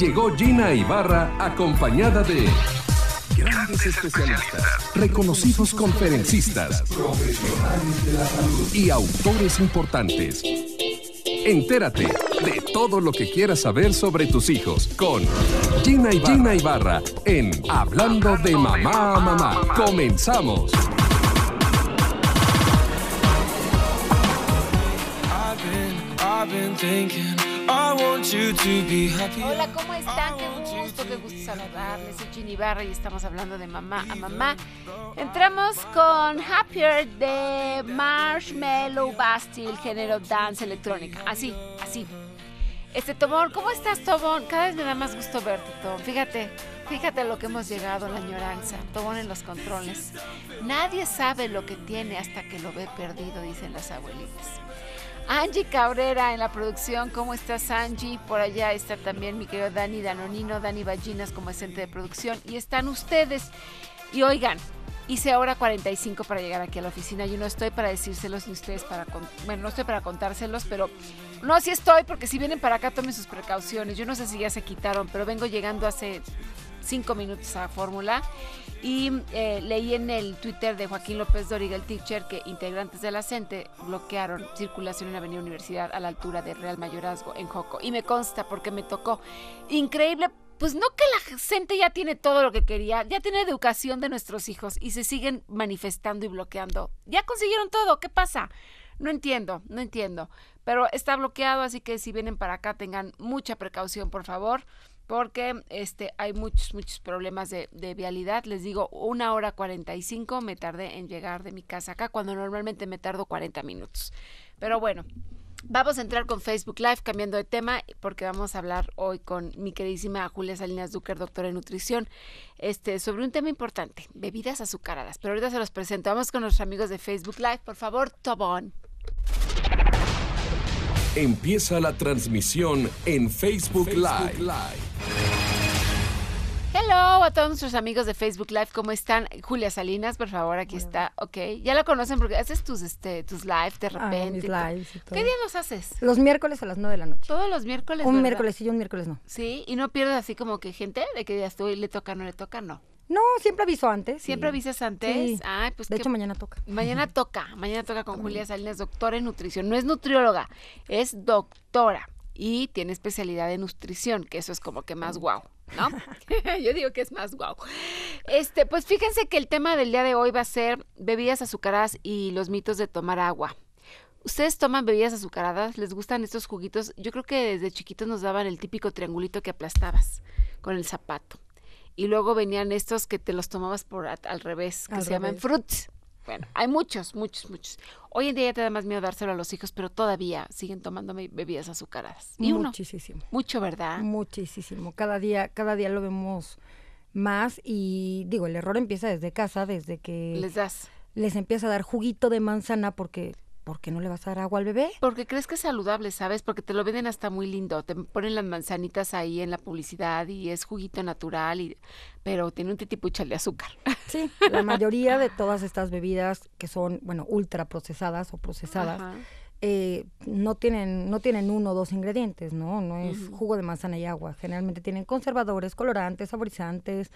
llegó Gina Ibarra acompañada de grandes especialistas, reconocidos conferencistas, profesionales y autores importantes. Entérate de todo lo que quieras saber sobre tus hijos con Gina y Gina Ibarra en Hablando de Mamá a Mamá. Comenzamos. Hola, ¿cómo están? Qué gusto, qué gusto saludarles. Soy Ginny Barra y estamos hablando de mamá a mamá. Entramos con Happier de Marshmallow Bastille, género dance electrónica. Así, así. Este Tomón, ¿cómo estás, Tomón? Cada vez me da más gusto verte, Tomón. Fíjate, fíjate lo que hemos llegado, la añoranza. Tomón en los controles. Nadie sabe lo que tiene hasta que lo ve perdido, dicen las abuelitas. Angie Cabrera en la producción. ¿Cómo estás, Angie? Por allá está también mi querido Dani Danonino, Dani Ballinas como asistente de producción. Y están ustedes. Y oigan, hice hora 45 para llegar aquí a la oficina. Yo no estoy para decírselos ni ustedes para... Bueno, no estoy para contárselos, pero... No, así estoy, porque si vienen para acá tomen sus precauciones. Yo no sé si ya se quitaron, pero vengo llegando hace cinco minutos a Fórmula. Y eh, leí en el Twitter de Joaquín López Doriga, el teacher, que integrantes de la CENTE bloquearon circulación en Avenida Universidad a la altura de Real Mayorazgo en Joco. Y me consta porque me tocó. Increíble pues no que la gente ya tiene todo lo que quería, ya tiene educación de nuestros hijos y se siguen manifestando y bloqueando. Ya consiguieron todo, ¿qué pasa? No entiendo, no entiendo. Pero está bloqueado, así que si vienen para acá tengan mucha precaución, por favor porque este hay muchos, muchos problemas de, vialidad. Les digo, una hora 45 me tardé en llegar de mi casa acá, cuando normalmente me tardo 40 minutos. Pero bueno, Vamos a entrar con Facebook Live cambiando de tema porque vamos a hablar hoy con mi queridísima Julia Salinas Duker, doctora en nutrición, este, sobre un tema importante, bebidas azucaradas. Pero ahorita se los presento. Vamos con nuestros amigos de Facebook Live, por favor, Tobón. Empieza la transmisión en Facebook, Live. Hello a todos nuestros amigos de Facebook Live, ¿cómo están? Julia Salinas, por favor, aquí está, ok. Ya la conocen porque haces tus este tus de repente. ¿Qué día los haces? Los miércoles a las 9 de la noche. Todos los miércoles. Un miércoles sí, un miércoles no. Sí, y no pierdes así como que gente de que día y le toca, no le toca, no. No, siempre aviso antes. ¿Siempre avisas antes? Pues de hecho, mañana toca. Mañana toca, mañana toca con Julia Salinas, doctora en nutrición. No es nutrióloga, es doctora y tiene especialidad en nutrición, que eso es como que más guau, ¿no? Yo digo que es más guau. Este, pues fíjense que el tema del día de hoy va a ser bebidas azucaradas y los mitos de tomar agua. ¿Ustedes toman bebidas azucaradas? ¿Les gustan estos juguitos? Yo creo que desde chiquitos nos daban el típico triangulito que aplastabas con el zapato y luego venían estos que te los tomabas por al revés, que se llaman fruits. Bueno, hay muchos, muchos, muchos. Hoy en día ya te da más miedo dárselo a los hijos, pero todavía siguen tomando bebidas azucaradas. ¿Y Muchísimo. Mucho, ¿verdad? Muchísimo. Cada día, cada día lo vemos más y digo, el error empieza desde casa, desde que... Les das. Les empieza a dar juguito de manzana porque ¿por qué no le vas a dar agua al bebé? Porque crees que es saludable, ¿sabes? Porque te lo venden hasta muy lindo, te ponen las manzanitas ahí en la publicidad y es juguito natural, y, pero tiene un titipuchal de azúcar. Sí, la mayoría de todas estas bebidas que son, bueno, ultra procesadas o procesadas, eh, no, tienen, no tienen uno o dos ingredientes, ¿no? No es jugo de manzana y agua, generalmente tienen conservadores, colorantes, saborizantes,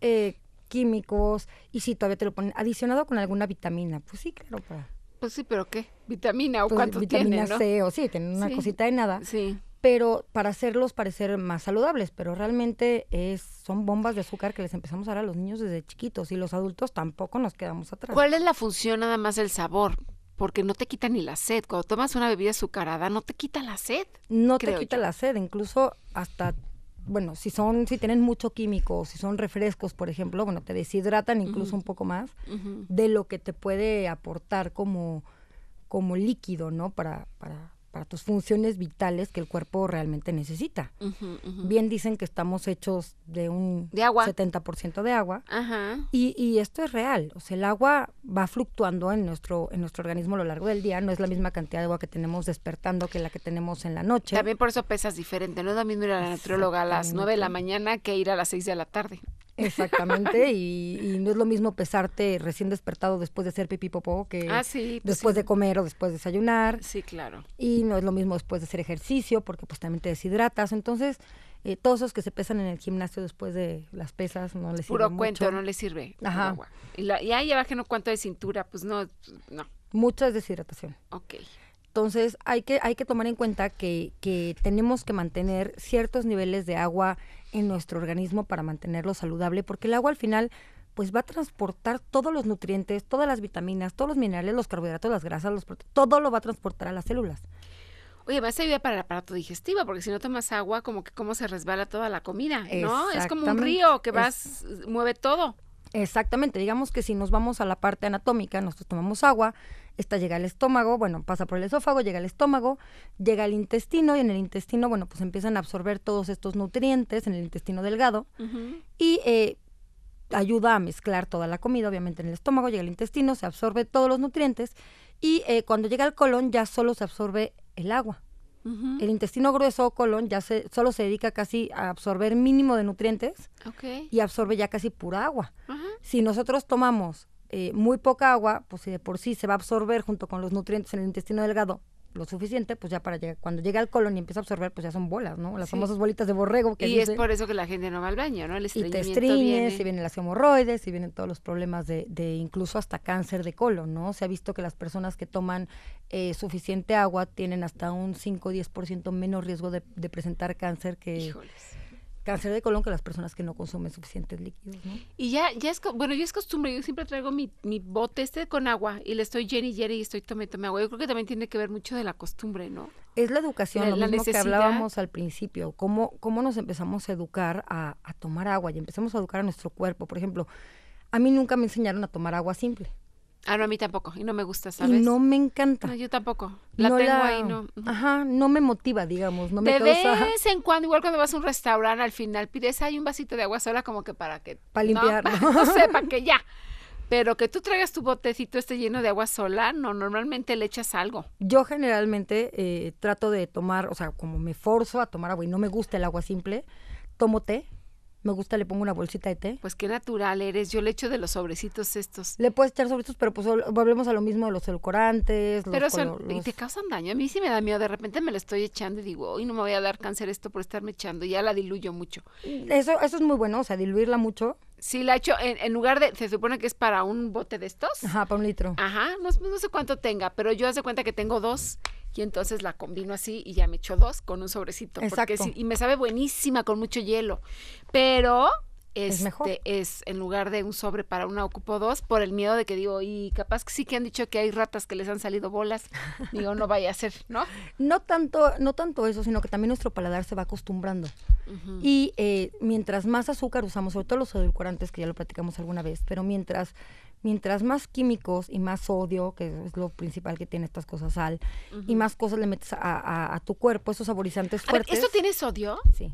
eh, químicos, y si todavía te lo ponen adicionado con alguna vitamina, pues sí, claro. Para pues sí, pero ¿qué? ¿Vitamina o pues, cuánto C o sí, tienen una cosita de nada. Sí. Pero para hacerlos parecer más saludables, pero realmente es, son bombas de azúcar que les empezamos a dar a los niños desde chiquitos y los adultos tampoco nos quedamos atrás. ¿Cuál es la función nada más del sabor? Porque no te quita ni la sed. Cuando tomas una bebida azucarada, no te quita la sed. No te quita la sed, incluso hasta bueno, si son, si tienen mucho químico, si son refrescos, por ejemplo, bueno, te deshidratan incluso un poco más de lo que te puede aportar como, como líquido, ¿no? Para, para, para tus funciones vitales que el cuerpo realmente necesita. Bien dicen que estamos hechos de un de agua. 70% de agua. Y, esto es real. O sea, el agua va fluctuando en nuestro, en nuestro organismo a lo largo del día. No es la misma cantidad de agua que tenemos despertando que la que tenemos en la noche. También por eso pesas diferente. No es lo mismo ir a la nutrióloga a las 9 de la mañana que ir a las 6 de la tarde. Exactamente, y, no es lo mismo pesarte recién despertado después de hacer pipí popó que ah, pues después de comer o después de desayunar. Sí, claro. Y no es lo mismo después de hacer ejercicio porque pues también te deshidratas. Entonces, eh, todos esos que se pesan en el gimnasio después de las pesas no les sirve. Puro cuento, no les sirve. Ajá. Y, la, y ahí abajo no cuánto de cintura, pues no, no. es deshidratación. Ok. Entonces hay que, hay que tomar en cuenta que, tenemos que mantener ciertos niveles de agua en nuestro organismo para mantenerlo saludable, porque el agua al final pues va a transportar todos los nutrientes, todas las vitaminas, todos los minerales, los carbohidratos, las grasas, todo lo va a transportar a las células. Oye, va a servir para el aparato digestivo, porque si no tomas agua, como que cómo se resbala toda la comida, ¿no? Es como un río que vas, mueve todo. Exactamente, digamos que si nos vamos a la parte anatómica, nosotros tomamos agua, esta llega al estómago, bueno, pasa por el esófago, llega al estómago, llega al intestino y en el intestino, bueno, pues empiezan a absorber todos estos nutrientes en el intestino delgado y eh, ayuda a mezclar toda la comida, obviamente en el estómago, llega al intestino, se absorbe todos los nutrientes y eh, cuando llega al colon ya solo se absorbe el agua. El intestino grueso o colon ya se, solo se dedica casi a absorber mínimo de nutrientes y absorbe ya casi pura agua. Si nosotros tomamos eh, muy poca agua, pues si de por sí se va a absorber junto con los nutrientes en el intestino delgado lo suficiente, pues ya para cuando llega al colon y empieza a absorber, pues ya son bolas, ¿no? Las famosas bolitas de borrego. Que y es por eso que la gente no va al baño, ¿no? El y te estriñes, y vienen las hemorroides, y vienen todos los problemas de, incluso hasta cáncer de colon, ¿no? Se ha visto que las personas que toman eh, suficiente agua tienen hasta un 5-10% menos riesgo de, presentar cáncer que cáncer de colon que las personas que no consumen suficientes líquidos. ¿no? Y ya, ya es, bueno, yo es costumbre, yo siempre traigo mi, mi bote este con agua y le estoy Jenny, y y estoy tomando agua. Yo creo que también tiene que ver mucho de la costumbre, ¿no? Es la educación, lo mismo que hablábamos al principio, cómo, cómo nos empezamos a educar a, a tomar agua y empezamos a educar a nuestro cuerpo. Por ejemplo, a mí nunca me enseñaron a tomar agua simple. Ah, no, a mí tampoco. Y no me gusta, ¿sabes? Y no me encanta. No, yo tampoco. La tengo ahí, no. Ajá, no me motiva, digamos. No me de vez en cuando, igual cuando vas a un restaurante, al final pides ahí un vasito de agua sola como que para que... Para limpiar. No, no para que ya. Pero que tú traigas tu botecito este lleno de agua sola, no, normalmente le echas algo. Yo generalmente eh, trato de tomar, o sea, como me forzo a tomar agua y no me gusta el agua simple, tomo té me gusta, le pongo una bolsita de té. Pues qué natural eres, yo le echo de los sobrecitos estos. Le puedes echar sobrecitos, pero pues volvemos a lo mismo de los elcorantes, Los pero son, y te causan daño, a mí sí me da miedo, de repente me lo estoy echando y digo, hoy no me voy a dar cáncer esto por estarme echando, ya la diluyo mucho. Eso, eso es muy bueno, o sea, diluirla mucho. Sí, la echo en, lugar de, se supone que es para un bote de estos. Ajá, para un litro. Ajá, no, no sé cuánto tenga, pero yo hace cuenta que tengo dos y entonces la combino así y ya me echo dos con un sobrecito. Exacto. y me sabe buenísima con mucho hielo. Pero es, este, es en lugar de un sobre para una ocupo dos por el miedo de que digo y capaz que sí que han dicho que hay ratas que les han salido bolas digo no vaya a ser no no tanto no tanto eso sino que también nuestro paladar se va acostumbrando y eh, mientras más azúcar usamos sobre todo los edulcorantes que ya lo platicamos alguna vez pero mientras mientras más químicos y más sodio, que es lo principal que tiene estas cosas, sal, y más cosas le metes a, tu cuerpo, esos saborizantes fuertes. ¿Esto tiene sodio? Sí.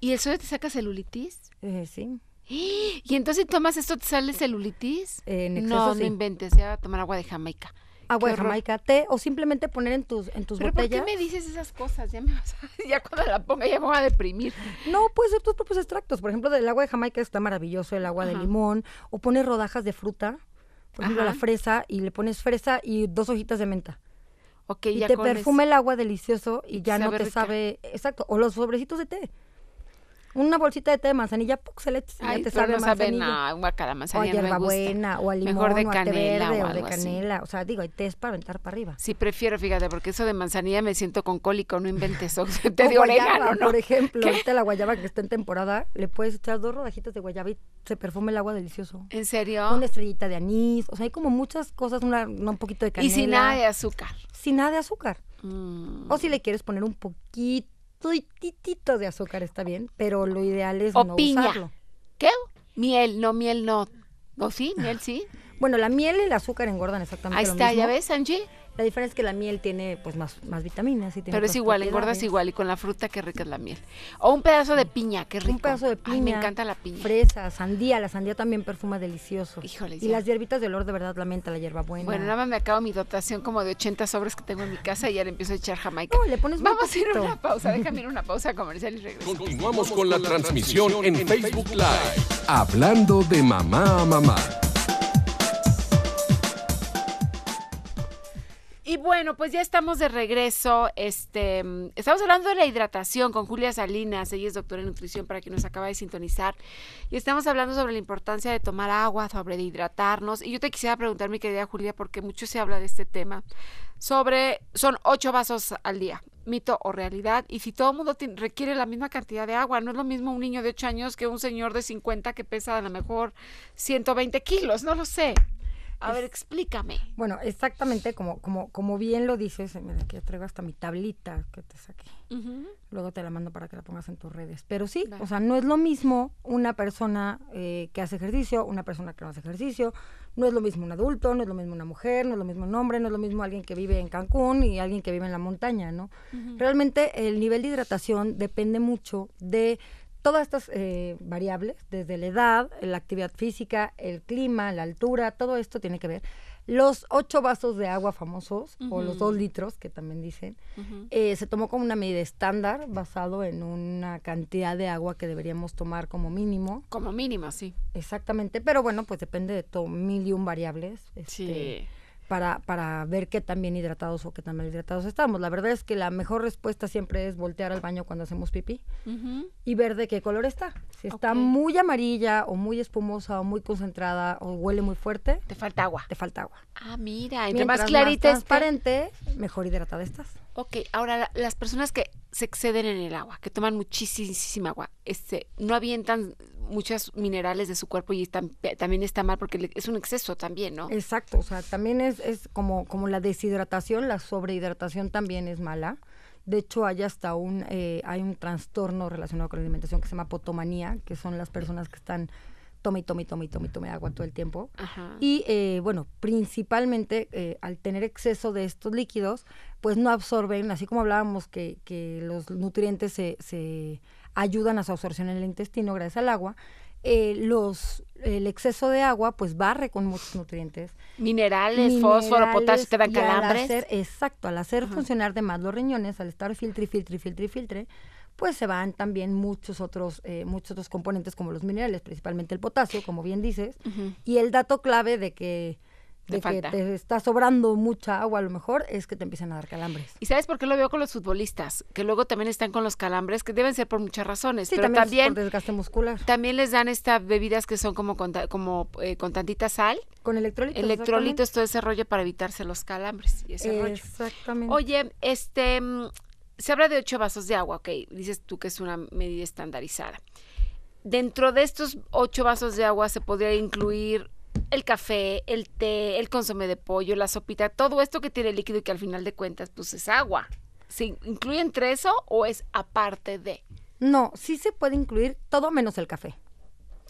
¿Y el sodio te saca celulitis? Eh, sí. ¿Y entonces tomas esto, te sale celulitis? en no, no inventes, ya tomar agua de Jamaica agua ah, de Jamaica, té o simplemente poner en tus en tus ¿Pero botellas. ¿Por qué me dices esas cosas? Ya me vas a, cuando la ponga ya me voy a deprimir. No, puede ser tus propios extractos, por ejemplo, del agua de Jamaica está maravilloso, el agua de limón o pones rodajas de fruta, por ejemplo, la fresa y le pones fresa y dos hojitas de menta. Okay, y te perfume el agua delicioso y ya no te sabe, exacto, o los sobrecitos de té una bolsita de té de manzanilla, ¡puc! se le te sabe no manzanilla. manzanilla o hierbabuena, o a limón, Mejor de o canela, té verde, o, de canela. O sea, digo, hay té para aventar para arriba. Sí, prefiero, fíjate, porque eso de manzanilla me siento con cólico, no inventes. O te digo Por ejemplo, ahorita la guayaba que está en temporada, le puedes echar dos rodajitas de guayaba y se perfume el agua delicioso. ¿En serio? Una estrellita de anís, o sea, hay como muchas cosas, una, un poquito de canela. Y sin nada de azúcar. Sin nada de azúcar. Mm. O si le quieres poner un poquito titito de azúcar está bien, pero lo ideal es no piña. usarlo. ¿Qué? Miel, no miel no. ¿O sí? ¿Miel sí? Bueno, la miel y el azúcar engordan exactamente Ahí está, ¿ya ves, Angie? La diferencia es que la miel tiene pues más, vitaminas. Y tiene Pero es igual, engordas igual y con la fruta que rica es la miel. O un pedazo de piña, qué rico. Un pedazo de piña. Ay, me encanta la piña. Fresa, sandía, la sandía también perfuma delicioso. Híjole. Y las hierbitas de olor de verdad la menta, la hierbabuena. Bueno, nada más me acabo mi dotación como de 80 sobres que tengo en mi casa y ya le empiezo a echar jamaica. No, le pones Vamos a ir a una pausa, déjame ir a una pausa comercial y regreso Continuamos con la transmisión en Facebook Live. Hablando de mamá a mamá. Y bueno, pues ya estamos de regreso. Este, mm, estamos hablando de la hidratación con Julia Salinas, ella es doctora en nutrición para quien nos acaba de sintonizar. Y estamos hablando sobre la importancia de tomar agua, sobre de hidratarnos. Y yo te quisiera preguntar, mi querida Julia, porque mucho se habla de este tema, sobre, son ocho vasos al día, mito o realidad. Y si todo el mundo requiere la misma cantidad de agua, no es lo mismo un niño de ocho años que un señor de cincuenta que pesa a lo mejor 120 kilos, no lo sé. A ver, explícame. Bueno, exactamente como, como, como bien lo dices, mira, aquí traigo hasta mi tablita que te saqué. Luego te la mando para que la pongas en tus redes. Pero sí, o sea, no es lo mismo una persona eh, que hace ejercicio, una persona que no hace ejercicio, no es lo mismo un adulto, no es lo mismo una mujer, no es lo mismo un hombre, no es lo mismo alguien que vive en Cancún y alguien que vive en la montaña, ¿no? Realmente el nivel de hidratación depende mucho de todas estas eh, variables, desde la edad, la actividad física, el clima, la altura, todo esto tiene que ver. Los ocho vasos de agua famosos, o los dos litros, que también dicen, eh, se tomó como una medida estándar basado en una cantidad de agua que deberíamos tomar como mínimo. Como mínimo, sí. Exactamente, pero bueno, pues depende de todo, mil y un variables. sí este, para, para ver qué tan bien hidratados o qué tan mal hidratados estamos. La verdad es que la mejor respuesta siempre es voltear al baño cuando hacemos pipí y ver de qué color está. Si está muy amarilla o muy espumosa o muy concentrada o huele muy fuerte. Te falta agua. Te falta agua. Ah, mira, entre más clarita más transparente, mejor hidratada estás. Ok, ahora las personas que se exceden en el agua, que toman muchísima agua, este, no avientan Muchas minerales de su cuerpo y eh, también está mal porque es un exceso también, ¿no? Exacto, o sea, también es, es como, como la deshidratación, la sobrehidratación también es mala. De hecho, hay hasta un, eh, hay un trastorno relacionado con la alimentación que se llama potomanía, que son las personas que están tome y tome tome tome, tome agua todo el tiempo. Y eh, bueno, principalmente al tener exceso de estos líquidos, pues no absorben, así como hablábamos que, que los nutrientes se ayudan a su absorción en el intestino gracias al agua. Eh, los, el exceso de agua pues barre con muchos nutrientes. Minerales, fósforo, potasio, te dan calambres. exacto, al hacer funcionar de más los riñones, al estar filtre, filtre, filtre, filtre, pues se van también muchos otros, eh, muchos otros componentes como los minerales, principalmente el potasio, como bien dices, y el dato clave de que de que te está sobrando mucha agua a lo mejor, es que te empiezan a dar calambres. ¿Y sabes por qué lo veo con los futbolistas? Que luego también están con los calambres, que deben ser por muchas razones, pero también, desgaste muscular. También les dan estas bebidas que son como con, como, eh, con tantita sal. Con electrolitos. Electrolitos, todo ese rollo para evitarse los calambres Exactamente. Oye, este, mm, se habla de ocho vasos de agua, ok, dices tú que es una medida estandarizada. Dentro de estos ocho vasos de agua se podría incluir el café, el té, el consumo de pollo, la sopita, todo esto que tiene líquido y que al final de cuentas pues es agua. ¿Se incluye entre eso o es aparte de? No, sí se puede incluir todo menos el café.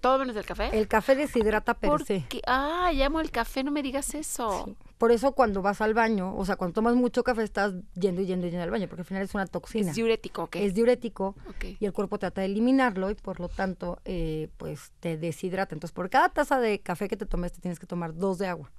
¿Todo menos el café? El café deshidrata pero sí. Ah, llamo el café, no me digas eso. Por eso cuando vas al baño, o sea, cuando tomas mucho café estás yendo y yendo y yendo al baño, porque al final es una toxina. Es diurético, ¿ok? Es diurético y el cuerpo trata de eliminarlo y por lo tanto, eh, pues te deshidrata. Entonces, por cada taza de café que te tomes, te tienes que tomar dos de agua.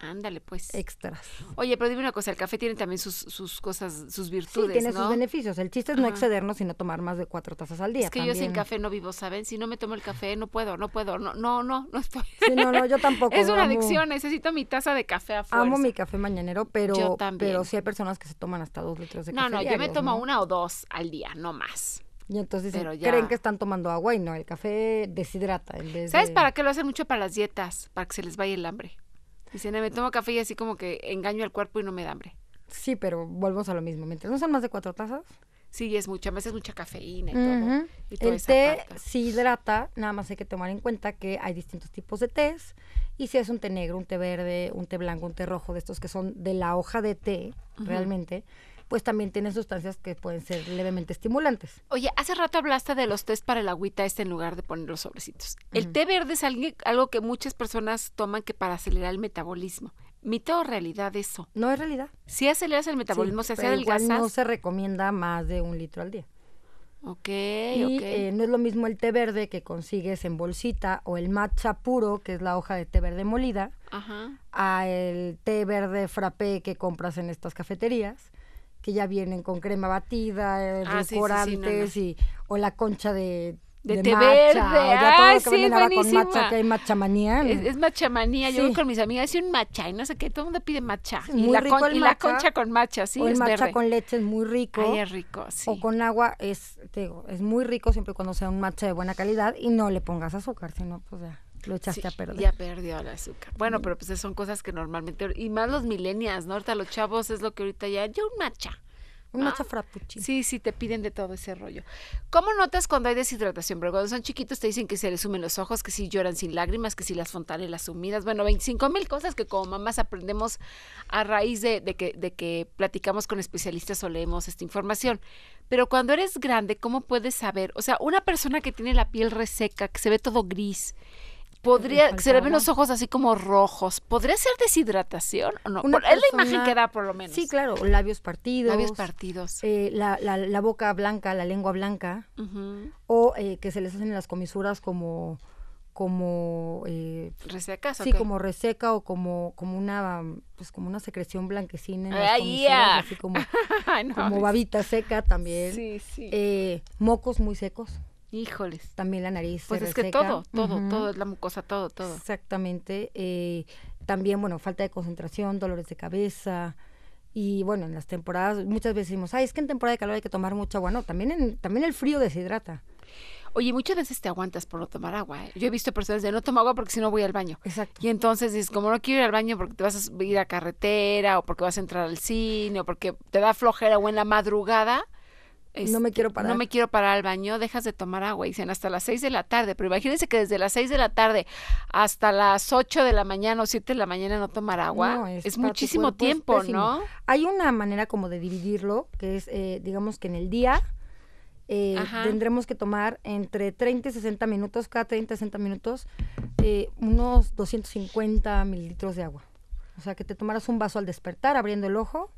Ándale, pues. Extras. Oye, pero dime una cosa, el café tiene también sus, cosas, sus virtudes, Sí, tiene sus beneficios. El chiste es no excedernos, sino tomar más de cuatro tazas al día. Es que yo sin café no vivo, ¿saben? Si no me tomo el café, no puedo, no puedo, no, no, no, no estoy. no, no, yo tampoco. es una adicción, necesito mi taza de café a fuerza. Amo mi café mañanero, pero, pero sí hay personas que se toman hasta dos litros de café. No, no, yo me tomo una o dos al día, no más. Y entonces creen que están tomando agua y no, el café deshidrata. ¿Sabes para qué lo hacen mucho para las dietas? Para que se les vaya el hambre. Dicen, me tomo café y así como que engaño al cuerpo y no me da hambre. Sí, pero volvemos a lo mismo. Mientras no son más de cuatro tazas. Sí, es mucha, a veces mucha cafeína y todo. el té sí hidrata, nada más hay que tomar en cuenta que hay distintos tipos de tés. Y si es un té negro, un té verde, un té blanco, un té rojo, de estos que son de la hoja de té, realmente, pues también tienen sustancias que pueden ser levemente estimulantes. Oye, hace rato hablaste de los test para el agüita este en lugar de poner los sobrecitos. El té verde es algo que muchas personas toman que para acelerar el metabolismo. ¿Mito o realidad eso? No es realidad. Si aceleras el metabolismo, se hace adelgazas. no se recomienda más de un litro al día. Ok, eh, no es lo mismo el té verde que consigues en bolsita o el matcha puro, que es la hoja de té verde molida, Ajá. a el té verde frappé que compras en estas cafeterías que ya vienen con crema batida, eh, ah, restaurantes y o la concha de de, té verde. Ya todo que que sí, Con matcha, que hay machamanía. Es, machamanía. Yo con mis amigas hice un matcha y no sé qué. Todo el mundo pide matcha. y, la, concha con matcha, sí. O el es con leche es muy rico. Ay, es rico, sí. O con agua es, te digo, es muy rico siempre cuando sea un matcha de buena calidad y no le pongas azúcar, sino pues ya lo echaste a perder. Ya perdió el azúcar. Bueno, mm. pero pues son cosas que normalmente, y más los milenias ¿no? Ahorita los chavos es lo que ahorita ya, yo un macha. Un macha matcha frappuccino. Sí, sí, te piden de todo ese rollo. ¿Cómo notas cuando hay deshidratación? Pero cuando son chiquitos te dicen que se les sumen los ojos, que si lloran sin lágrimas, que si las las sumidas. Bueno, 25 mil cosas que como mamás aprendemos a raíz de, que, de que platicamos con especialistas o leemos esta información. Pero cuando eres grande, ¿cómo puedes saber? O sea, una persona que tiene la piel reseca, que se ve todo gris, podría, se le ven los ojos así como rojos. ¿Podría ser deshidratación o no? es la imagen que da, por lo menos. Sí, claro, labios partidos. Labios partidos. Eh, la, la, boca blanca, la lengua blanca. O eh, que se les hacen en las comisuras como como eh, reseca sí como reseca o como como una pues, como una secreción blanquecina en las así como, babita seca también sí, sí. Eh, mocos muy secos Híjoles. También la nariz. Pues es que todo, todo, todo es la mucosa, todo, todo. Exactamente. Eh, también, bueno, falta de concentración, dolores de cabeza. Y bueno, en las temporadas muchas veces decimos, ay, es que en temporada de calor hay que tomar mucha agua. No, también, en, también el frío deshidrata. Oye, muchas veces te aguantas por no tomar agua. ¿eh? Yo he visto personas de no tomo agua porque si no voy al baño. Exacto. Y entonces dices, como no quiero ir al baño porque te vas a ir a carretera o porque vas a entrar al cine o porque te da flojera o en la madrugada, no me este, quiero parar. No me quiero parar al baño, dejas de tomar agua. Y dicen hasta las 6 de la tarde, pero imagínense que desde las 6 de la tarde hasta las 8 de la mañana o 7 de la mañana no tomar agua. es, pues, muchísimo pues, tiempo, ¿no? Hay una manera como de dividirlo, que es, eh, digamos que en el día eh, tendremos que tomar entre 30 y 60 minutos, cada 30 y 60 minutos, eh, unos 250 mililitros de agua. O sea, que te tomaras un vaso al despertar, abriendo el ojo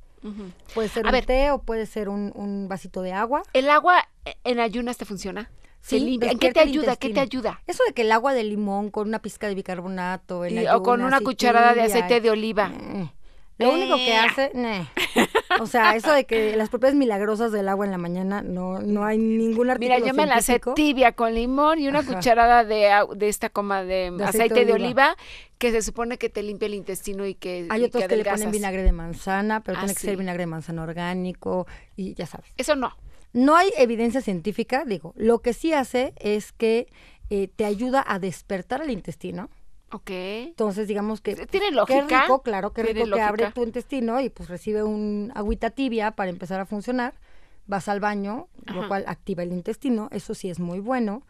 Puede ser un té o puede ser un, vasito de agua. ¿El agua en ayunas te funciona? sí, ¿En qué te ayuda? ¿Qué te ayuda? Eso de que el agua de limón con una pizca de bicarbonato, o con una cucharada de aceite de oliva. Mm. Lo único que eh. hace, O sea, eso de que las propias milagrosas del agua en la mañana, no, no hay ningún artículo Mira, yo me la sé tibia con limón y una cucharada de, de, esta coma de, aceite, de oliva, que se supone que te limpia el intestino y que Hay otros que, le ponen vinagre de manzana, pero tiene que ah, ser vinagre de manzana orgánico y ya sabes. Eso no. No hay evidencia científica, digo. Lo que sí hace es que eh, te ayuda a despertar el intestino Ok. Entonces, digamos que. Eh, pues, tiene lógica. Qué rico, claro, qué rico que abre tu intestino y pues recibe un agüita tibia para empezar a funcionar. Vas al baño, lo cual activa el intestino. Eso sí es muy bueno.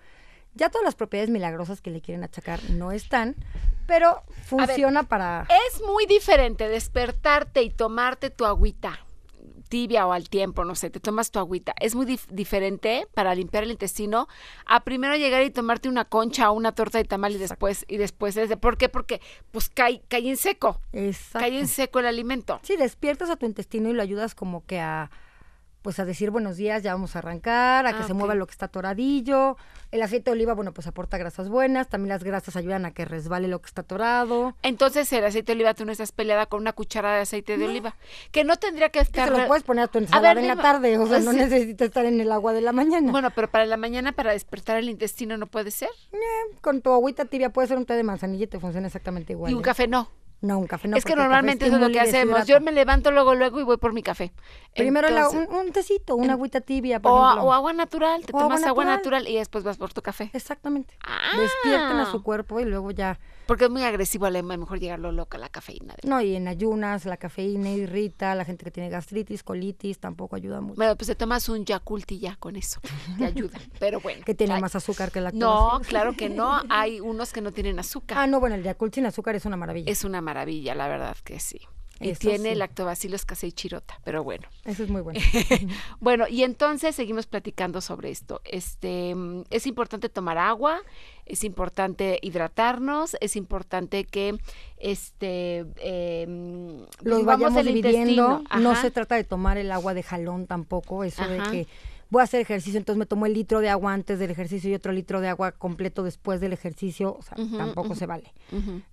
Ya todas las propiedades milagrosas que le quieren achacar no están, pero funciona para. Es muy diferente despertarte y tomarte tu agüita tibia o al tiempo, no sé, te tomas tu agüita. Es muy diferente para limpiar el intestino a primero llegar y tomarte una concha o una torta de tamal y después, y después es de, ¿por qué? Porque pues cae, cae en seco. Exacto. Cae en seco el alimento. Sí, despiertas a tu intestino y lo ayudas como que a pues a decir buenos días, ya vamos a arrancar, a que ah, se mueva lo que está toradillo. El aceite de oliva, bueno, pues aporta grasas buenas, también las grasas ayudan a que resbale lo que está torado. Entonces el aceite de oliva tú no estás peleada con una cucharada de aceite de oliva, que no tendría que estar... Se lo puedes poner a tu ensalada ver, en la tarde, o sea, ah, no necesitas estar en el agua de la mañana. Bueno, pero para la mañana, para despertar el intestino, ¿no puede ser? Eh, con tu agüita tibia puede ser un té de manzanilla y te funciona exactamente igual. Y un ¿eh? café no. No, un café no. Es que normalmente es lo que hacemos. Yo me levanto luego, luego y voy por mi café. Primero un, tecito, una agüita tibia, o, o agua natural, te tomas agua natural. y después vas por tu café. Exactamente. Ah. Despiertan a su cuerpo y luego ya porque es muy agresivo al mejor llegarlo loca la cafeína. No, y en ayunas, la cafeína irrita, la gente que tiene gastritis, colitis, tampoco ayuda mucho. Bueno, pues te tomas un yaculti ya con eso, te ayuda, pero bueno. Que tiene más azúcar que la No, claro que no, hay unos que no tienen azúcar. Ah, no, bueno, el Yakult sin azúcar es una maravilla. Es una maravilla, la verdad que sí. Y tiene sí. lactobacillus casei chirota, pero bueno. Eso es muy bueno. bueno, y entonces seguimos platicando sobre esto. Este, es importante tomar agua, es importante hidratarnos, es importante que este eh, los vayamos No se trata de tomar el agua de jalón tampoco, eso de que voy a hacer ejercicio, entonces me tomo el litro de agua antes del ejercicio y otro litro de agua completo después del ejercicio, o sea, tampoco se vale,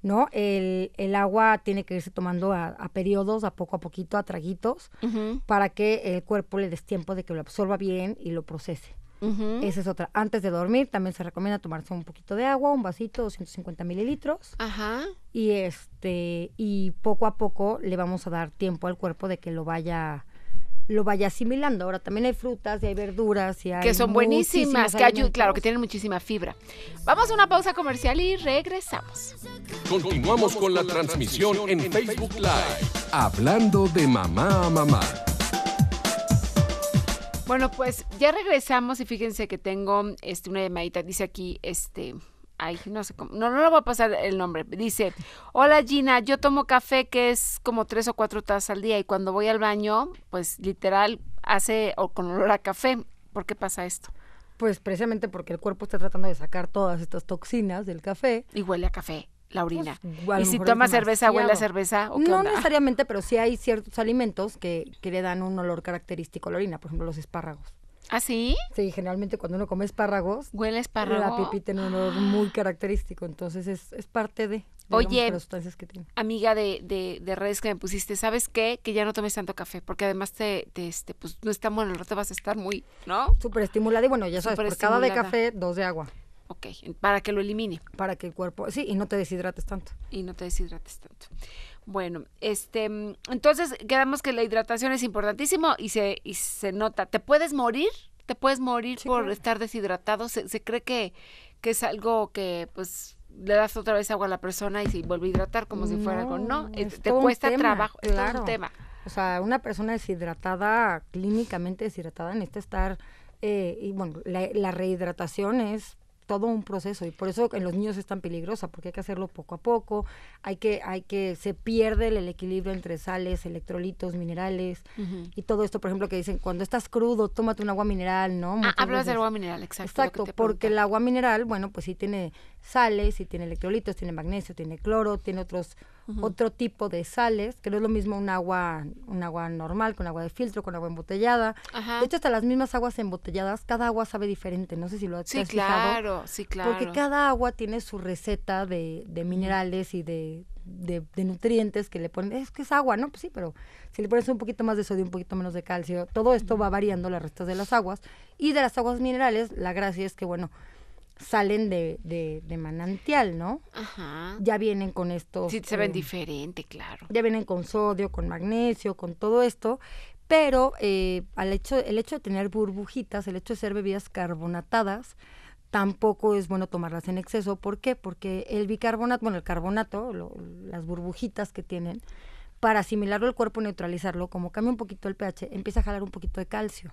¿no? El, agua tiene que irse tomando a, periodos, a poco a poquito, a traguitos, para que el cuerpo le des tiempo de que lo absorba bien y lo procese. Esa es otra. Antes de dormir también se recomienda tomarse un poquito de agua, un vasito, 250 mililitros. Ajá. Y este, y poco a poco le vamos a dar tiempo al cuerpo de que lo vaya lo vaya asimilando. Ahora también hay frutas y hay verduras y hay que son buenísimas, que claro, que tienen muchísima fibra. Vamos a una pausa comercial y regresamos. Continuamos con la transmisión en Facebook Live, hablando de mamá a mamá. Bueno, pues ya regresamos y fíjense que tengo este una llamadita dice aquí este Ay, no sé cómo. No, no, lo va a pasar el nombre. Dice, hola Gina, yo tomo café que es como tres o cuatro tazas al día y cuando voy al baño, pues literal hace o con olor a café. ¿Por qué pasa esto? Pues precisamente porque el cuerpo está tratando de sacar todas estas toxinas del café. Y huele a café la pues, orina. y si toma cerveza, huele a cerveza. ¿o qué no necesariamente, pero sí hay ciertos alimentos que, que le dan un olor característico a la orina, por ejemplo los espárragos. ¿Ah, sí? Sí, generalmente cuando uno come espárragos. Huele espárrago. La pipí tiene un olor muy característico, entonces es, es parte de, las sustancias que tiene. Amiga de, de, redes que me pusiste, ¿sabes qué? Que ya no tomes tanto café, porque además te, este, pues no está bueno, el rato vas a estar muy, ¿no? Súper estimulada y bueno, ya sabes, por cada de café, dos de agua. Ok, para que lo elimine. Para que el cuerpo, sí, y no te deshidrates tanto. Y no te deshidrates tanto. Bueno, este, mm, entonces quedamos que la hidratación es importantísimo y se, y se nota. ¿Te puedes morir? ¿Te puedes morir por estar deshidratado? Se, cree que, que es algo que, pues, le das otra vez agua a la persona y se vuelve a hidratar como si fuera algo. No, es te cuesta trabajo, es un tema. O sea, una persona deshidratada, clínicamente deshidratada, necesita estar, eh, y bueno, la, rehidratación es todo un proceso y por eso en los niños es tan peligrosa, porque hay que hacerlo poco a poco, hay que, hay que, se pierde el, equilibrio entre sales, electrolitos, minerales y todo esto, por ejemplo, que dicen, cuando estás crudo, tómate un agua mineral, ¿no? Ah, hablas del agua mineral, exacto. Exacto, porque el agua mineral, bueno, pues sí tiene sales y tiene electrolitos, tiene magnesio, tiene cloro, tiene otros otro tipo de sales, que no es lo mismo un agua un agua normal con agua de filtro, con agua embotellada. De hecho, hasta las mismas aguas embotelladas, cada agua sabe diferente, no sé si lo has, sí, claro, Sí, claro, Porque cada agua tiene su receta de, minerales y de, nutrientes que le ponen, es que es agua, ¿no? Pues sí, pero si le pones un poquito más de sodio, un poquito menos de calcio, todo esto va variando las restas de las aguas y de las aguas minerales, la gracia es que, bueno, salen de, de, manantial, ¿no? Ajá. Ya vienen con esto. Sí, se ven eh, diferente, claro. Ya vienen con sodio, con magnesio, con todo esto, pero eh, al hecho, el hecho de tener burbujitas, el hecho de ser bebidas carbonatadas, tampoco es bueno tomarlas en exceso. ¿Por qué? Porque el bicarbonato, bueno, el carbonato, las burbujitas que tienen, para asimilarlo al cuerpo, neutralizarlo, como cambia un poquito el pH, empieza a jalar un poquito de calcio.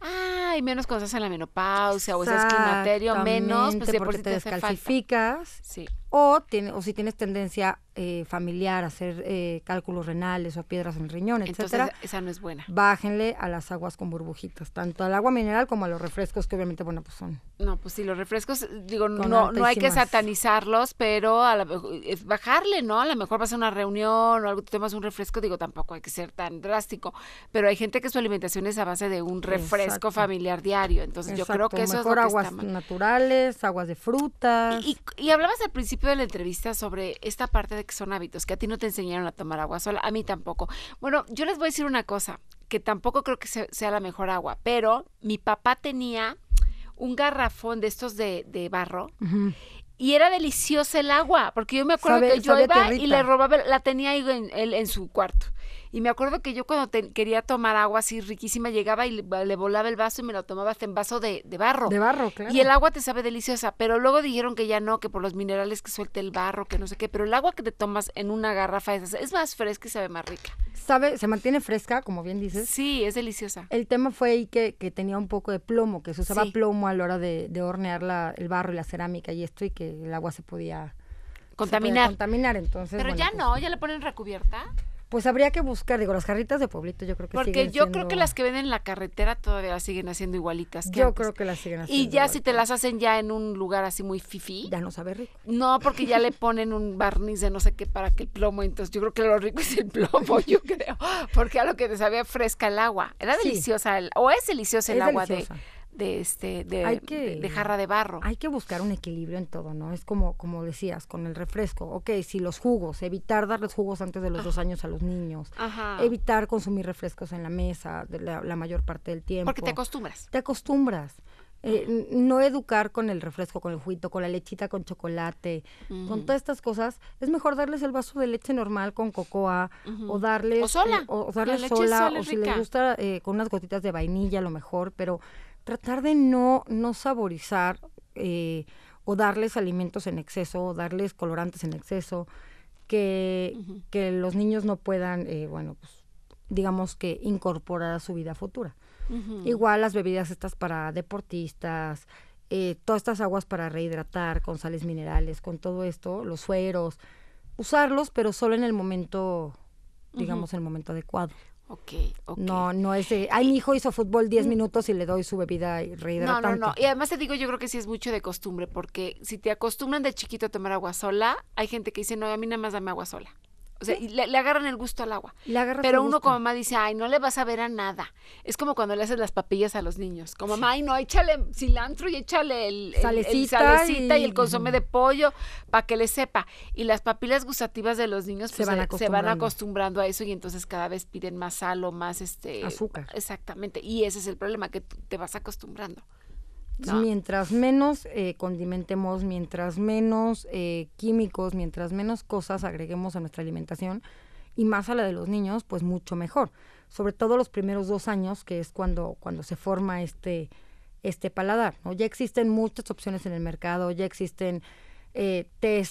Ay, menos cosas en la menopausia o esas climaterio, menos, pues de Sí o, tiene, o si tienes tendencia eh, familiar a hacer eh, cálculos renales o piedras en el riñón, etcétera. Entonces, esa no es buena. Bájenle a las aguas con burbujitas, tanto al agua mineral como a los refrescos, que obviamente, bueno, pues son. No, pues sí, los refrescos, digo, no, no hay que satanizarlos, pero a bajarle, ¿no? A lo mejor vas a una reunión o algo, te tomas un refresco, digo, tampoco hay que ser tan drástico, pero hay gente que su alimentación es a base de un refresco familiar diario, entonces yo creo que eso es lo aguas naturales, aguas de frutas. y hablabas al principio de la entrevista sobre esta parte de que son hábitos, que a ti no te enseñaron a tomar agua sola, a mí tampoco. Bueno, yo les voy a decir una cosa, que tampoco creo que sea la mejor agua, pero mi papá tenía un garrafón de estos de, barro y era deliciosa el agua, porque yo me acuerdo que yo iba y le robaba, la tenía ahí en, en su cuarto y me acuerdo que yo cuando quería tomar agua así riquísima, llegaba y le, volaba el vaso y me lo tomaba hasta en vaso de, barro. De barro, claro. Y el agua te sabe deliciosa, pero luego dijeron que ya no, que por los minerales que suelte el barro, que no sé qué, pero el agua que te tomas en una garrafa es, es más fresca y sabe más rica. Sabe, se mantiene fresca, como bien dices. Sí, es deliciosa. El tema fue ahí que, tenía un poco de plomo, que se usaba plomo a la hora de, hornear el barro y la cerámica y esto y que el agua se podía contaminar. contaminar, entonces. Pero ya pues no, ya le ponen recubierta pues habría que buscar, digo, las carritas de pueblito yo creo que Porque yo creo que las que venden en la carretera todavía las siguen haciendo igualitas. Que yo creo que las siguen haciendo. Y ya si te las hacen ya en un lugar así muy fifi. Ya no sabe rico. No, porque ya le ponen un barniz de no sé qué para que el plomo, entonces yo creo que lo rico es el plomo, yo creo, porque a lo que te sabía fresca el agua. Era deliciosa, o es deliciosa el agua de de este de, jarra de barro. Hay que buscar un equilibrio en todo, ¿no? Es como como decías con el refresco, ok, si los jugos, evitar darles jugos antes de los dos ah. años a los niños, evitar consumir refrescos en la mesa la, mayor parte del tiempo. Porque te acostumbras. Te acostumbras. Eh, no educar con el refresco, con el juguito, con la lechita, con chocolate, con todas estas cosas, es mejor darles el vaso de leche normal con cocoa o darles o sola, o, darles sola o si les gusta eh, con unas gotitas de vainilla, a lo mejor, pero tratar de no, no saborizar eh, o darles alimentos en exceso o darles colorantes en exceso, que, los niños no puedan, eh, bueno, pues digamos que incorporar a su vida futura. Igual las bebidas estas para deportistas, eh, todas estas aguas para rehidratar con sales minerales, con todo esto, los sueros, usarlos, pero solo en el momento, digamos, el momento adecuado. Okay, ok, No, no es de, mi hijo hizo fútbol 10 mm. minutos y le doy su bebida y No, no, no. Y además te digo, yo creo que sí es mucho de costumbre, porque si te acostumbran de chiquito a tomar agua sola, hay gente que dice, no, a mí nada más dame agua sola. O sea, le, agarran el gusto al agua. Pero uno como mamá dice, ay, no le vas a ver a nada. Es como cuando le haces las papillas a los niños. Como mamá, ay, no, échale cilantro y échale el, salecita, y... el consome de pollo para que le sepa. Y las papilas gustativas de los niños se, pues, van acostumbrando a eso y entonces cada vez piden más sal o más este azúcar. Exactamente. Y ese es el problema, que te vas acostumbrando. Mientras menos eh, condimentemos, mientras menos eh, químicos, mientras menos cosas agreguemos a nuestra alimentación y más a la de los niños, pues mucho mejor. Sobre todo los primeros dos años, que es cuando, cuando se forma este, este paladar. ¿no? Ya existen muchas opciones en el mercado, ya existen eh,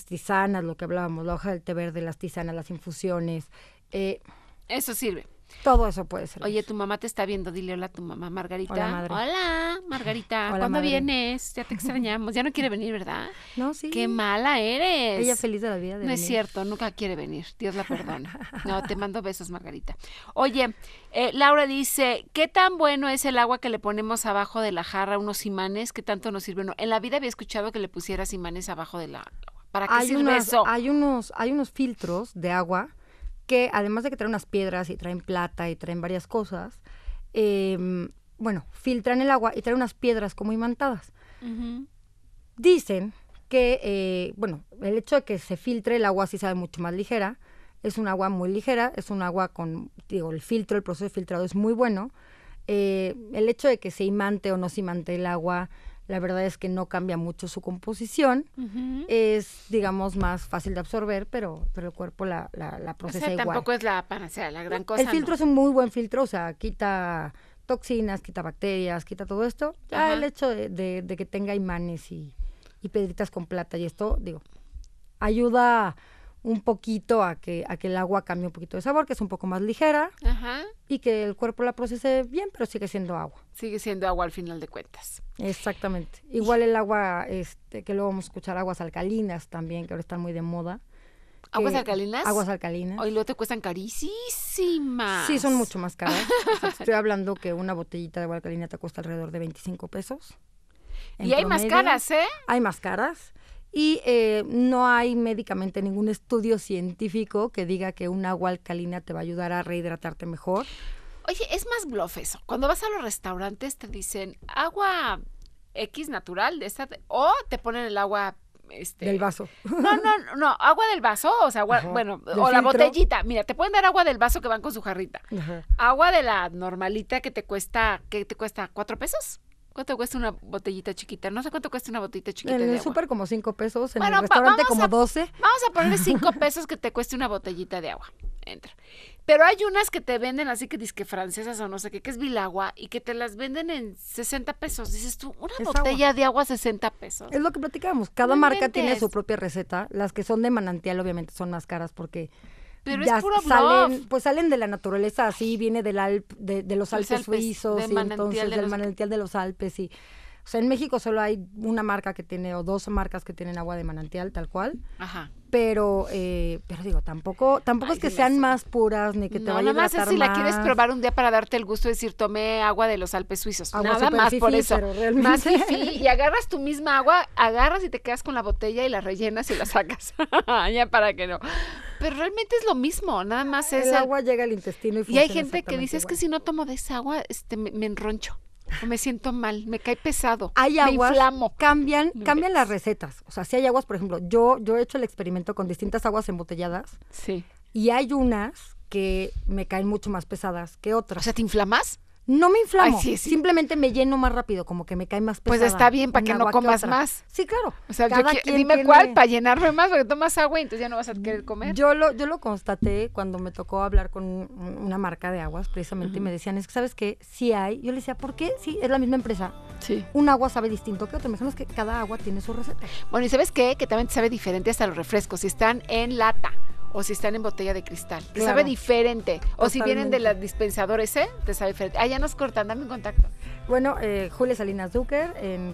tisanas, lo que hablábamos, la hoja del té verde, las tisanas, las infusiones. Eh, Eso sirve. Todo eso puede ser. Oye, tu mamá te está viendo, dile hola a tu mamá, Margarita. Hola, Margarita, ¿cuándo vienes? Ya te extrañamos, ya no quiere venir, ¿verdad? No, sí. Qué mala eres. Ella feliz de la vida. De no es cierto, nunca quiere venir, Dios la perdona. No, te mando besos, Margarita. Oye, eh, Laura dice, ¿qué tan bueno es el agua que le ponemos abajo de la jarra, unos imanes? ¿Qué tanto nos sirve? sirven? en la vida había escuchado que le pusieras imanes abajo de la... ¿Para qué sirve eso? Hay unos, hay unos filtros de agua que además de que traen unas piedras y traen plata y traen varias cosas, em, bueno, filtran el agua y traen unas piedras como imantadas. Dicen que, eh, bueno, el hecho de que se filtre el agua sí sabe mucho más ligera, es un agua muy ligera, es un agua con, digo, el filtro, el proceso de filtrado es muy bueno. Eh, el hecho de que se imante o no se imante el agua, la verdad es que no cambia mucho su composición, es, digamos, más fácil de absorber, pero, pero el cuerpo la, procesa o sea, tampoco es la panacea, la gran cosa. El filtro es un muy buen filtro, o sea, quita toxinas, quita bacterias, quita todo esto. el hecho de, que tenga imanes y, y, con plata y esto, digo, ayuda un poquito a que, a que el agua cambie un poquito de sabor, que es un poco más ligera y que el cuerpo la procese bien, pero sigue siendo agua. Sigue siendo agua al final de cuentas. Exactamente. Igual el agua, este, que luego vamos a escuchar aguas alcalinas también, que ahora están muy de moda. ¿Aguas alcalinas? Aguas alcalinas. Hoy luego te cuestan carísimas. Sí, son mucho más caras. estoy hablando que una botellita de agua alcalina te cuesta alrededor de 25 pesos. y hay más caras, ¿eh? Hay más caras y eh, no hay médicamente ningún estudio científico que diga que un agua alcalina te va a ayudar a rehidratarte mejor. Oye, es más bluff eso. Cuando vas a los restaurantes te dicen agua X natural de esta, o te ponen el agua este, del vaso. No, no, no, agua del vaso, o sea, bueno, o la botellita. Mira, te pueden dar agua del vaso que van con su jarrita. Agua de la normalita que te cuesta, que te cuesta cuatro pesos. ¿Cuánto cuesta una botellita chiquita? No sé cuánto cuesta una botellita chiquita. En el súper como 5 pesos, en el restaurante como 12. Vamos a ponerle 5 pesos que te cueste una botellita de agua. Entra. Pero hay unas que te venden así que que francesas o no sé qué, que es Vilagua, y que te las venden en 60 pesos. Dices tú, una botella de agua 60 pesos. Es lo que platicábamos. Cada marca tiene su propia receta. Las que son de manantial obviamente son más caras porque pero es puro salen, pues salen de la naturaleza así, viene del Alp, de, los, Alpes, suizos, y entonces del manantial de los Alpes y o sea, en México solo hay una marca que tiene o dos marcas que tienen agua de manantial tal cual. Ajá pero eh, pero digo tampoco tampoco es que sean más puras ni que te no, vaya nada más es si la quieres probar un día para darte el gusto de decir tomé agua de los Alpes suizos nada más por eso más y agarras tu misma agua agarras y te quedas con la botella y la rellenas y la sacas ya para que no pero realmente es lo mismo nada más es el agua llega al intestino y, y hay gente que dice es que si no tomo de esa agua este me enroncho me siento mal, me cae pesado, hay aguas, me inflamo. Cambian, cambian las recetas. O sea, si hay aguas, por ejemplo, yo, yo he hecho el experimento con distintas aguas embotelladas. Sí. Y hay unas que me caen mucho más pesadas que otras. O sea, ¿te inflamas? No me inflamo, simplemente me lleno más rápido, como que me cae más pues pesada. Pues está bien para que no comas más. Sí, claro. O sea, yo dime cuál para llenarme más, porque tomas agua y entonces ya no vas a querer comer. Yo lo, yo lo constaté cuando me tocó hablar con una marca de aguas, precisamente, y me decían, es que sabes que sí hay. Yo le decía, ¿por qué? Sí, es la misma empresa. Sí. Un agua sabe distinto que otro. Imagínate que cada agua tiene su receta. Bueno, y sabes qué? Que también sabe diferente hasta los refrescos, si están en lata o si están en botella de cristal. Te sabe diferente. O si vienen de las dispensadores, ¿eh? Te sabe diferente. Ah, ya nos cortan, dame un contacto. Bueno, eh, Julia Salinas Duker en,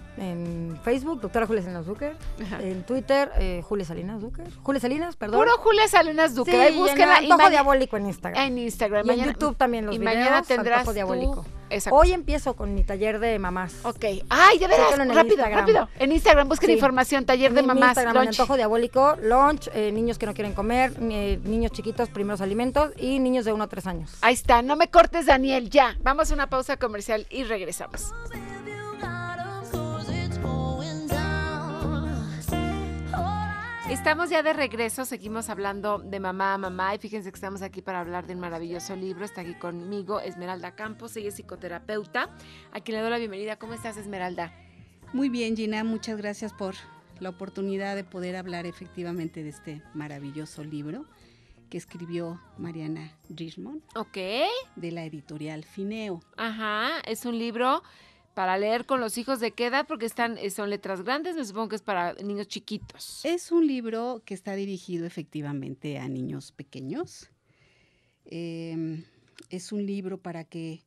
Facebook, doctora Julia Salinas Duker. En Twitter, eh, Julia Salinas Duker. Julia Salinas, perdón. Puro Julia Salinas Duker. Sí, Antojo Diabólico en Instagram. En Instagram. Y en YouTube también los mañana tendrás Antojo Diabólico. Exacto. Hoy empiezo con mi taller de mamás. Ok. Ay, ya veras. rápido, rápido. En Instagram busquen información, taller de mamás. En Instagram, Diabólico, lunch, eh, niños que no quieren comer, eh, niños chiquitos, primeros alimentos y niños de 1 a 3 años. Ahí está. No me cortes, Daniel, ya. Vamos a una pausa comercial y regresamos. Estamos ya de regreso, seguimos hablando de mamá a mamá y fíjense que estamos aquí para hablar de un maravilloso libro. Está aquí conmigo Esmeralda Campos, ella es psicoterapeuta, a quien le doy la bienvenida. ¿Cómo estás Esmeralda? Muy bien Gina, muchas gracias por la oportunidad de poder hablar efectivamente de este maravilloso libro que escribió Mariana Richmond. Ok. De la editorial Fineo. Ajá, es un libro para leer con los hijos de qué edad, porque están, eh, son letras grandes, me supongo que es para niños chiquitos. Es un libro que está dirigido efectivamente a niños pequeños. Em, es un libro para que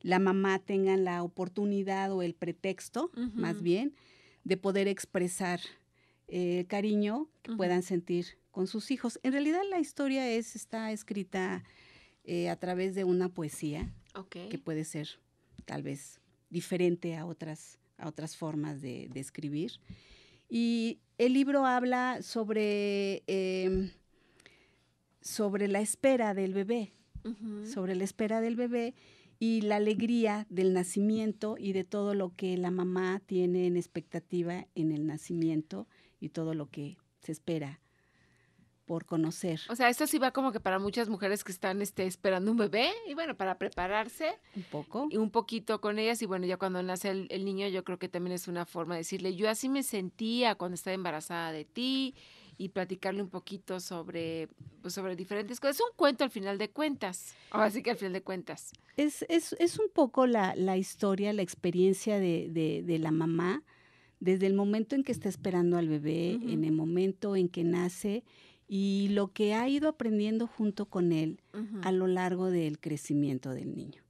la mamá tenga la oportunidad o el pretexto, más bien, de poder expresar el cariño que puedan sentir con sus hijos. En realidad la historia es, está escrita eh, a través de una poesía que puede ser tal vez diferente a otras, a otras formas de, escribir. Y el libro habla sobre, em, sobre la espera del bebé, sobre la espera del bebé y la alegría del nacimiento y de todo lo que la mamá tiene en expectativa en el nacimiento y todo lo que se espera por conocer. O sea, esto sí va como que para muchas mujeres que están este, esperando un bebé y bueno, para prepararse. Un poco. Y un poquito con ellas y bueno, ya cuando nace el, niño yo creo que también es una forma de decirle, yo así me sentía cuando estaba embarazada de ti y platicarle un poquito sobre, pues, sobre diferentes cosas. Es un cuento al final de cuentas. Así que al final de cuentas. Es, es, un poco la, historia, la experiencia de, la mamá desde el momento en que está esperando al bebé, en el momento en que nace y lo que ha ido aprendiendo junto con él a lo largo del crecimiento del niño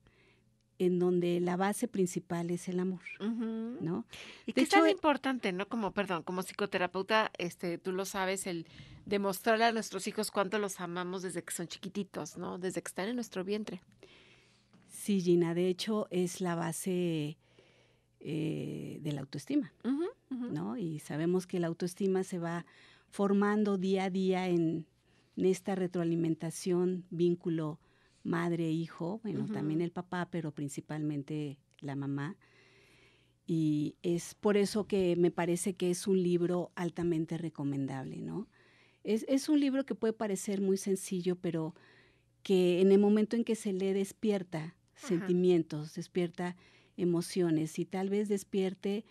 en donde la base principal es el amor, ¿no? Y es tan importante, ¿no? Como, perdón, como psicoterapeuta, este, tú lo sabes, el demostrarle a nuestros hijos cuánto los amamos desde que son chiquititos, ¿no? Desde que están en nuestro vientre. Sí, Gina, de hecho es la base eh, de la autoestima, ¿no? Y sabemos que la autoestima se va formando día a día en, esta retroalimentación, vínculo madre-hijo, e bueno, también el papá, pero principalmente la mamá. Y es por eso que me parece que es un libro altamente recomendable, ¿no? Es, un libro que puede parecer muy sencillo, pero que en el momento en que se lee despierta sentimientos, despierta emociones y tal vez despierte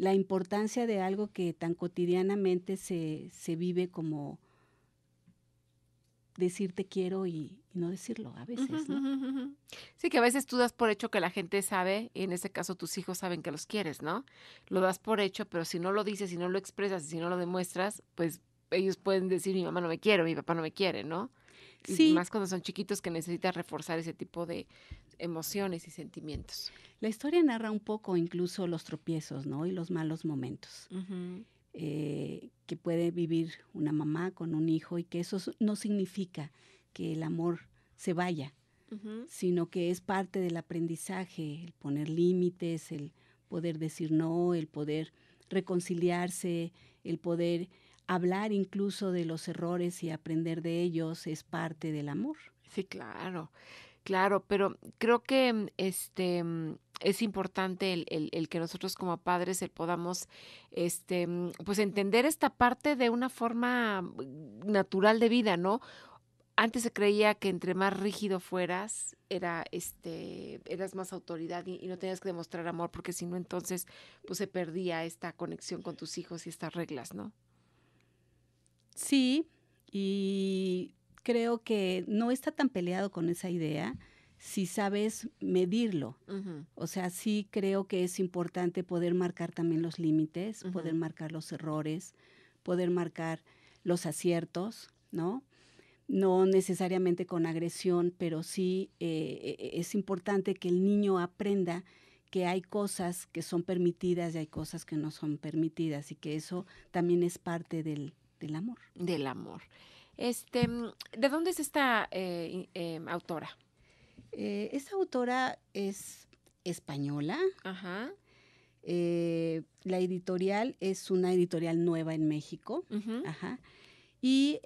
la importancia de algo que tan cotidianamente se, vive como decirte quiero y, no decirlo a veces, ¿no? Sí, que a veces tú das por hecho que la gente sabe, y en ese caso tus hijos saben que los quieres, ¿no? Lo das por hecho, pero si no lo dices, si no lo expresas, si no lo demuestras, pues ellos pueden decir mi mamá no me quiere, mi papá no me quiere, ¿no? más cuando son chiquitos que necesita reforzar ese tipo de emociones y sentimientos. La historia narra un poco incluso los tropiezos, ¿no? Y los malos momentos. Eh, que puede vivir una mamá con un hijo y que eso no significa que el amor se vaya, sino que es parte del aprendizaje, el poner límites, el poder decir no, el poder reconciliarse, el poder hablar incluso de los errores y aprender de ellos es parte del amor. Sí, claro, claro, pero creo que mm, este mm, es importante el, que nosotros como padres el podamos este mm, pues entender esta parte de una forma natural de vida, ¿no? Antes se creía que entre más rígido fueras, era este, eras más autoridad y, no tenías que demostrar amor, porque si no entonces pues se perdía esta conexión con tus hijos y estas reglas, ¿no? Sí, y creo que no está tan peleado con esa idea si sabes medirlo. O sea, sí creo que es importante poder marcar también los límites, poder marcar los errores, poder marcar los aciertos, ¿no? No necesariamente con agresión, pero sí eh, e, e, es importante que el niño aprenda que hay cosas que son permitidas y hay cosas que no son permitidas y que eso también es parte del, del amor. Del amor. Este, ¿De dónde es esta eh, eh, autora? Eh, esta autora es española. Ajá. la editorial es una editorial nueva en México. Ajá. Y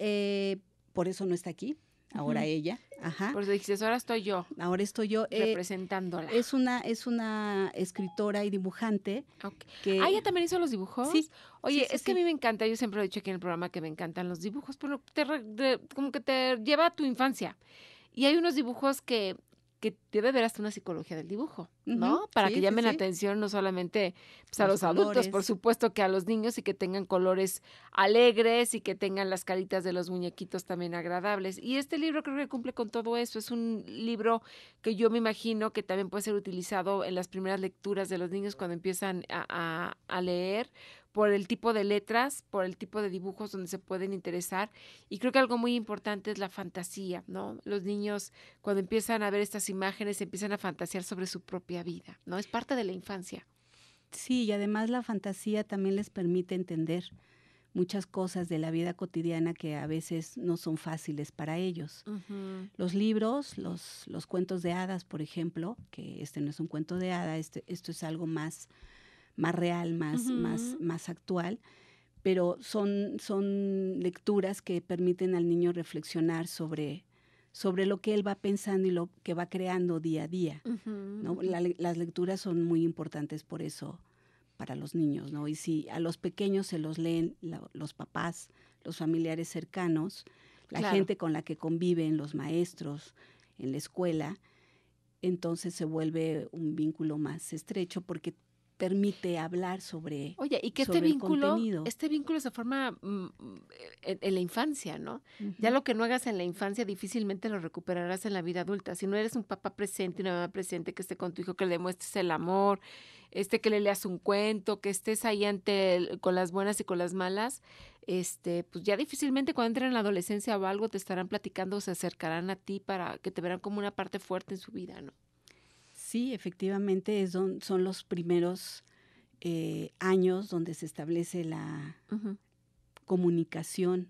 por eso no está aquí, ahora ella. Ajá. Por dices, pues ahora estoy yo. Ahora estoy yo. Eh, representándola. Es una, es una escritora y dibujante. Que... Ah, ella también hizo los dibujos. Sí. Oye, es que a mí me encanta, yo siempre he dicho aquí en el programa que me encantan los dibujos, pero como que te lleva a tu infancia. Y hay unos dibujos que que debe haber hasta una psicología del dibujo, ¿no? Para que llamen la atención no solamente pues, a los, adultos, por supuesto que a los niños y que tengan colores alegres y que tengan las caritas de los muñequitos también agradables. Y este libro creo que cumple con todo eso. Es un libro que yo me imagino que también puede ser utilizado en las primeras lecturas de los niños cuando empiezan a leer por el tipo de letras, por el tipo de dibujos donde se pueden interesar. Y creo que algo muy importante es la fantasía, ¿no? Los niños cuando empiezan a ver estas imágenes empiezan a fantasear sobre su propia vida, ¿no? Es parte de la infancia. Sí, y además la fantasía también les permite entender muchas cosas de la vida cotidiana que a veces no son fáciles para ellos. Los libros, los, los cuentos de hadas, por ejemplo, que este no es un cuento de hadas, este, esto es algo más más real, más, más, más actual, pero son, son lecturas que permiten al niño reflexionar sobre, sobre lo que él va pensando y lo que va creando día a día. ¿no? las lecturas son muy importantes por eso para los niños, ¿no? Y si a los pequeños se los leen los papás, los familiares cercanos, la gente con la que conviven, los maestros, en la escuela, entonces se vuelve un vínculo más estrecho porque permite hablar sobre Oye, y que este vínculo, este vínculo se forma mm, mm, en, la infancia, ¿no? Ya lo que no hagas en la infancia difícilmente lo recuperarás en la vida adulta. Si no eres un papá presente, una mamá presente que esté con tu hijo, que le demuestres el amor, este que le leas un cuento, que estés ahí ante con las buenas y con las malas, este, pues ya difícilmente cuando entren en la adolescencia o algo te estarán platicando se acercarán a ti para que te verán como una parte fuerte en su vida, ¿no? Sí, efectivamente es son los primeros eh, años donde se establece la comunicación,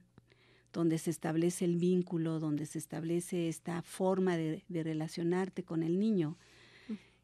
donde se establece el vínculo, donde se establece esta forma de, relacionarte con el niño.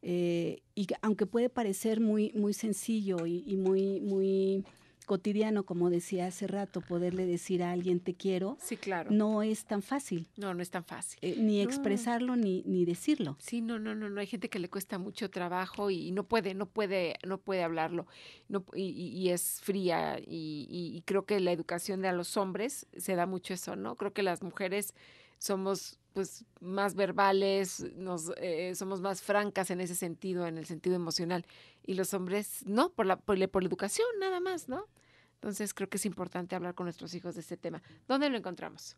Eh, y aunque puede parecer muy, muy sencillo y, y muy, muy cotidiano, como decía hace rato, poderle decir a alguien te quiero, sí, claro. no es tan fácil. No, no es tan fácil. Eh, ni expresarlo ni, ni decirlo. Sí, no, no, no, no. Hay gente que le cuesta mucho trabajo y no puede, no puede, no puede hablarlo. No, y, y es fría. Y, y, y creo que la educación de a los hombres se da mucho eso, ¿no? Creo que las mujeres somos pues más verbales, nos, eh, eh, somos más francas en ese sentido, en el sentido emocional. Y los hombres no, por la, por la, educación nada más, ¿no? Entonces creo que es importante hablar con nuestros hijos de este tema. ¿Dónde lo encontramos?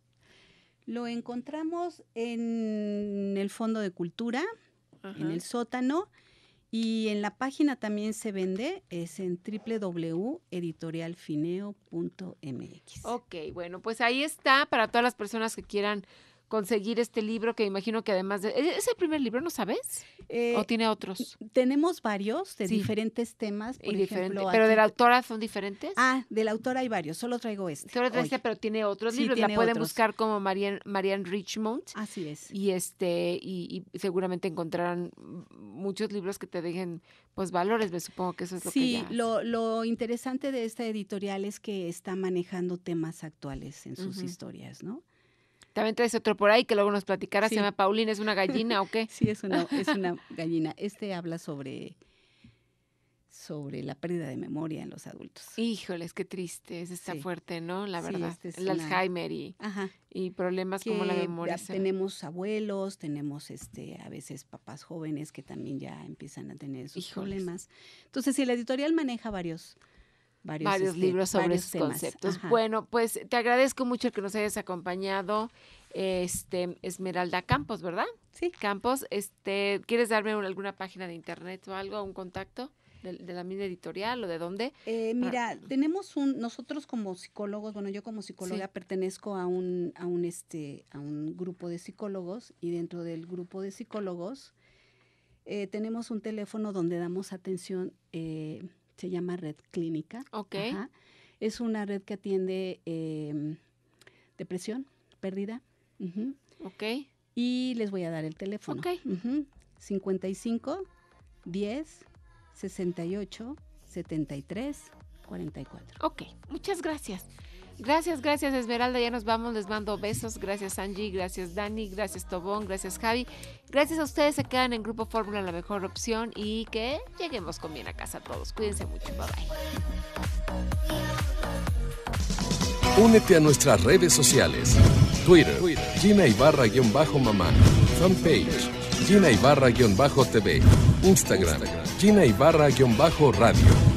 Lo encontramos en el Fondo de Cultura, en el sótano, y en la página también se vende, es en www.editorialfineo.mx. Ok, bueno, pues ahí está para todas las personas que quieran conseguir este libro que imagino que además de... ¿e-, ¿Es el primer libro, no sabes? ¿O eh, tiene otros? Mm, tenemos varios de diferentes temas. ¿Pero de la autora son diferentes? Ah, de la autora hay varios, solo traigo este. Solo este, pero tiene otros libros. la pueden buscar como Marianne, Richmond. Así es. Y, este, y, seguramente encontrarán muchos libros que te dejen pues valores, me supongo que eso es lo sí, que Sí, lo, interesante de esta editorial es que está manejando temas actuales en sus historias, ¿no? También traes otro por ahí que luego nos platicará. Se llama Paulina, ¿es una gallina o qué? Sí, es una, gallina. Este habla sobre sobre la pérdida de memoria en los adultos. Híjoles, qué triste, es está fuerte, ¿no? La verdad, este es el Alzheimer y, problemas como la memoria. tenemos abuelos, tenemos este a veces papás jóvenes que también ya empiezan a tener esos problemas. Entonces, si la editorial maneja varios varios, este, libros sobre esos conceptos. Bueno, pues te agradezco mucho que nos hayas acompañado, este Esmeralda Campos, ¿verdad? Sí. Campos, este, ¿quieres darme alguna página de internet o algo, un contacto? De, la mina editorial o de dónde? Eh, mira, tenemos un, nosotros como psicólogos, bueno, yo como psicóloga pertenezco a un, a un este, a un grupo de psicólogos y dentro del grupo de psicólogos eh, tenemos un teléfono donde damos atención eh, se llama Red Clínica. Ok. Ajá. Es una red que atiende em, depresión, pérdida. Ok. Y les voy a dar el teléfono. Ok. 55 10 68 73 44. Ok, muchas gracias. Gracias, gracias Esmeralda, ya nos vamos, les mando besos, gracias Angie, gracias Dani, gracias Tobón, gracias Javi, gracias a ustedes, se quedan en Grupo Fórmula la mejor opción y que lleguemos con bien a casa todos, cuídense mucho, bye bye. Únete a nuestras redes sociales, Twitter, Gina Ibarra-mamá, fanpage, Gina Ibarra-tv, Instagram, Gina Ibarra-radio.